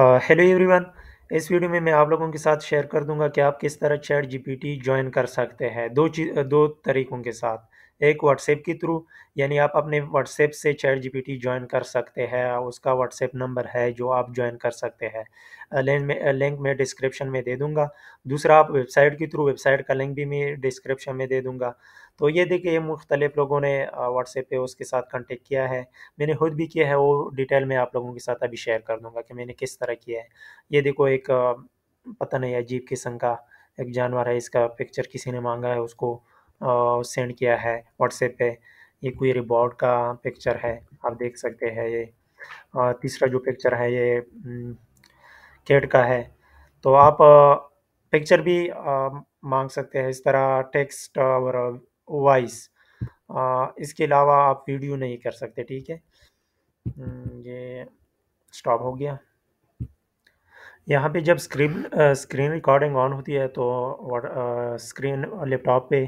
hello uh, everyone इस video में मैं आप लोगों के साथ शेयर कर दूंगा कि आप किस तरह चैट जीपीटी ज्वाइन कर सकते हैं दो चीज दो तरीकों के साथ एक व्हाट्सएप के थ्रू यानी आप अपने व्हाट्सएप से चैट जी ज्वाइन कर सकते हैं उसका व्हाट्सएप नंबर है जो आप ज्वाइन कर सकते हैं लिंक में लिंक मैं डिस्क्रिप्शन में दे दूंगा दूसरा आप वेबसाइट के थ्रू वेबसाइट का लिंक भी मैं डिस्क्रिप्शन में दे दूंगा तो ये देखिए ये मुख्तलिफ लोगों ने व्हाट्सएप पे उसके साथ कांटेक्ट किया है मैंने खुद भी किया है वो डिटेल में आप लोगों के साथ अभी शेयर कर दूंगा कि मैंने किस तरह किया है ये देखो एक पता नहीं अजीब किस्म का एक जानवर है इसका पिक्चर किसी ने मांगा है उसको सेंड किया है व्हाट्सएप पे ये कोई रिबॉट का पिक्चर है आप देख सकते हैं ये तीसरा जो पिक्चर है ये केट का है तो आप पिक्चर भी मांग सकते हैं इस तरह टेक्स्ट और वॉइस इसके अलावा आप वीडियो नहीं कर सकते ठीक है ये स्टॉप हो गया यहाँ पे जब स्क्रीन स्क्रीन रिकॉर्डिंग ऑन होती है तो स्क्रीन लैपटॉप पे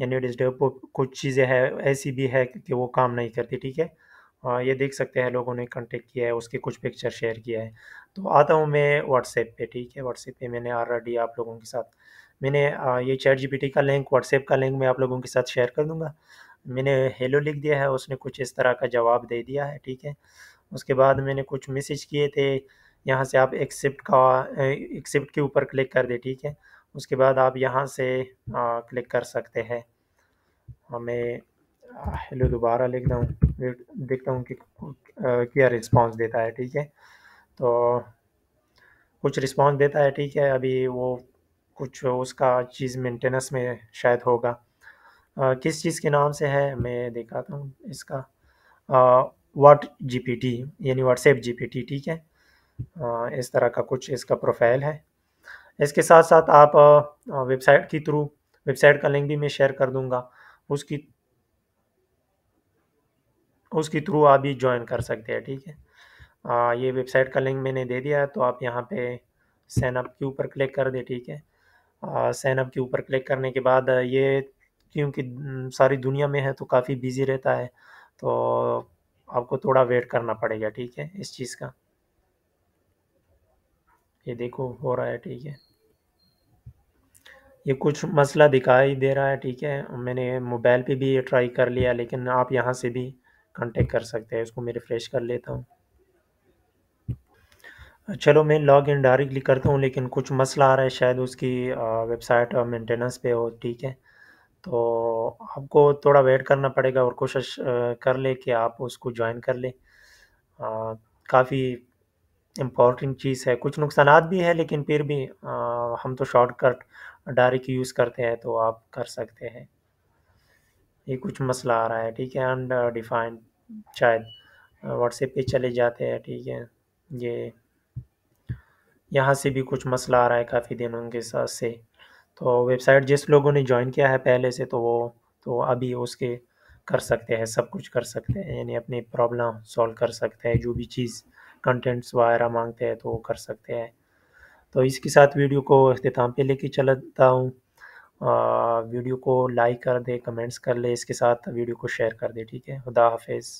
यानी डिस्टर्ब कुछ चीज़ें है ऐसी भी है कि वो काम नहीं करती ठीक है आ, हाँ, ये देख सकते हैं लोगों ने कांटेक्ट किया है उसके कुछ पिक्चर शेयर किया है तो आता हूँ मैं व्हाट्सएप पे ठीक है व्हाट्सएप पे मैंने ऑलरेडी आप लोगों के साथ मैंने आ, ये चैट जी का लिंक व्हाट्सएप का लिंक मैं आप लोगों के साथ शेयर कर दूँगा मैंने हेलो लिख दिया है उसने कुछ इस तरह का जवाब दे दिया है ठीक है उसके बाद मैंने कुछ मैसेज किए थे यहाँ से आप एक्सेप्ट का एक्सेप्ट के ऊपर क्लिक कर दे ठीक है उसके बाद आप यहाँ से आ, क्लिक कर सकते हैं हमें हाँ, हेलो दोबारा लिख दूँ देखता हूँ कि क्या रिस्पांस देता है ठीक है तो कुछ रिस्पांस देता है ठीक है अभी वो कुछ उसका चीज़ मेंटेनेंस में शायद होगा आ, किस चीज़ के नाम से है मैं दिखाता हूँ इसका वाट टी यानी व्हाट्सएप टी ठीक है आ, इस तरह का कुछ इसका प्रोफाइल है इसके साथ साथ आप वेबसाइट के थ्रू वेबसाइट का लिंक भी मैं शेयर कर दूंगा उसकी उसके थ्रू आप भी ज्वाइन कर सकते हैं ठीक है आ, ये वेबसाइट का लिंक मैंने दे दिया है तो आप यहाँ पे सैनअप अप के ऊपर क्लिक कर दे ठीक है सैनअप अप के ऊपर क्लिक करने के बाद ये क्योंकि सारी दुनिया में है तो काफ़ी बिजी रहता है तो आपको थोड़ा वेट करना पड़ेगा ठीक है इस चीज़ का ये देखो हो रहा है ठीक है ये कुछ मसला दिखाई दे रहा है ठीक है मैंने मोबाइल पे भी ये ट्राई कर लिया लेकिन आप यहाँ से भी कांटेक्ट कर सकते हैं इसको मैं रिफ़्रेश कर लेता हूँ चलो मैं लॉग इन डायरेक्टली करता हूँ लेकिन कुछ मसला आ रहा है शायद उसकी वेबसाइट मेंटेनेंस पे हो ठीक है तो आपको थोड़ा वेट करना पड़ेगा और कोशिश कर ले कि आप उसको ज्वाइन कर ले काफ़ी इम्पॉर्टेंट चीज़ है कुछ नुकसान भी है लेकिन फिर भी आ, हम तो शॉर्टकट डायरेक्ट यूज़ करते हैं तो आप कर सकते हैं ये कुछ मसला आ रहा है ठीक है डिफाइंड शायद व्हाट्सएप पे चले जाते हैं ठीक है ये यहाँ से भी कुछ मसला आ रहा है काफ़ी दिनों के साथ से तो वेबसाइट जिस लोगों ने ज्वाइन किया है पहले से तो वो तो अभी उसके कर सकते हैं सब कुछ कर सकते हैं यानी अपनी प्रॉब्लम सॉल्व कर सकते हैं जो भी चीज़ कंटेंट्स वगैरह मांगते हैं तो वो कर सकते हैं तो इसके साथ वीडियो को अख्ताम पे लेके चलता हूँ वीडियो को लाइक कर दे कमेंट्स कर ले इसके साथ वीडियो को शेयर कर दे ठीक है खुदा हाफिज़